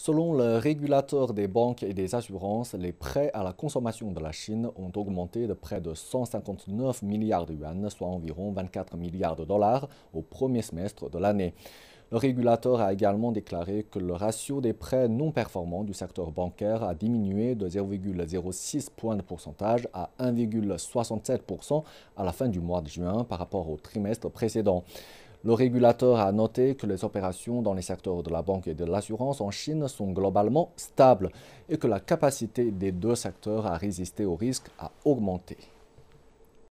Selon le régulateur des banques et des assurances, les prêts à la consommation de la Chine ont augmenté de près de 159 milliards de yuan, soit environ 24 milliards de dollars au premier semestre de l'année. Le régulateur a également déclaré que le ratio des prêts non performants du secteur bancaire a diminué de 0,06 point de pourcentage à 1,67% à la fin du mois de juin par rapport au trimestre précédent. Le régulateur a noté que les opérations dans les secteurs de la banque et de l'assurance en Chine sont globalement stables et que la capacité des deux secteurs à résister aux risques a augmenté.